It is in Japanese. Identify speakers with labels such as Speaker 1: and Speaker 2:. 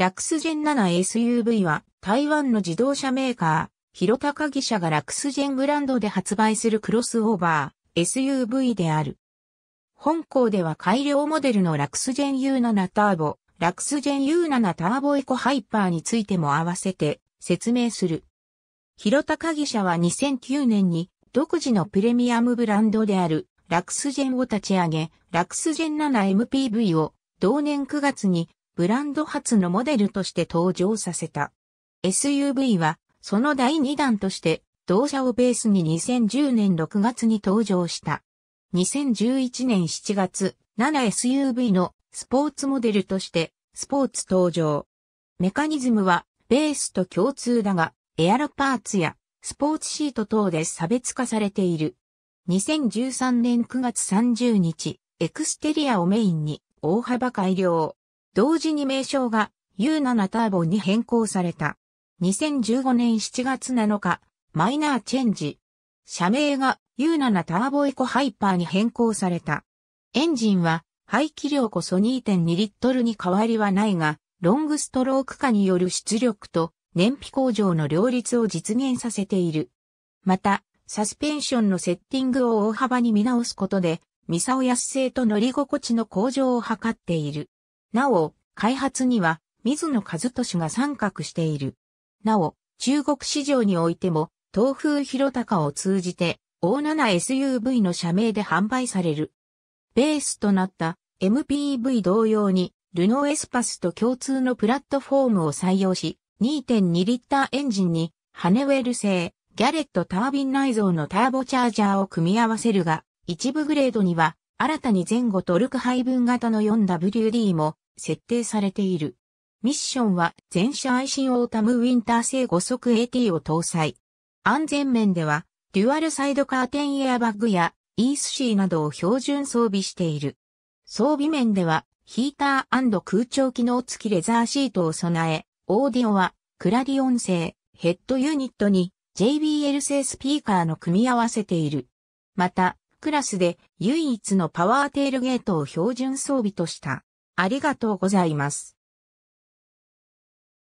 Speaker 1: ラクスジェン 7SUV は台湾の自動車メーカー、広高義社がラクスジェンブランドで発売するクロスオーバー SUV である。本校では改良モデルのラクスジェン U7 ターボ、ラクスジェン U7 ターボエコハイパーについても合わせて説明する。広高義社は2009年に独自のプレミアムブランドであるラクスジェンを立ち上げ、ラクスジェン 7MPV を同年9月にブランド初のモデルとして登場させた。SUV は、その第2弾として、同社をベースに2010年6月に登場した。2011年7月、7SUV のスポーツモデルとして、スポーツ登場。メカニズムは、ベースと共通だが、エアロパーツや、スポーツシート等で差別化されている。2013年9月30日、エクステリアをメインに、大幅改良。同時に名称が U7 ターボに変更された。2015年7月7日、マイナーチェンジ。社名が U7 ターボエコハイパーに変更された。エンジンは排気量こそ2.2リットルに変わりはないが、ロングストローク化による出力と燃費向上の両立を実現させている。また、サスペンションのセッティングを大幅に見直すことで、ミサオヤスと乗り心地の向上を図っている。なお、開発には水野和俊が参画している。なお、中国市場においても、東風広高を通じて、O7SUV の社名で販売される。ベースとなった MPV 同様に、ルノーエスパスと共通のプラットフォームを採用し、2.2リッターエンジンに、ハネウェル製、ギャレットタービン内蔵のターボチャージャーを組み合わせるが、一部グレードには、新たに前後トルク配分型の 4WD も設定されている。ミッションは全車愛 c オータムウィンター製5速 AT を搭載。安全面では、デュアルサイドカーテンエアバッグや ESC などを標準装備している。装備面では、ヒーター空調機能付きレザーシートを備え、オーディオは、クラディオン製、ヘッドユニットに、JBL 製スピーカーの組み合わせている。また、クラスで唯一のパワーテールゲートを標準装備とした。ありがとうございます。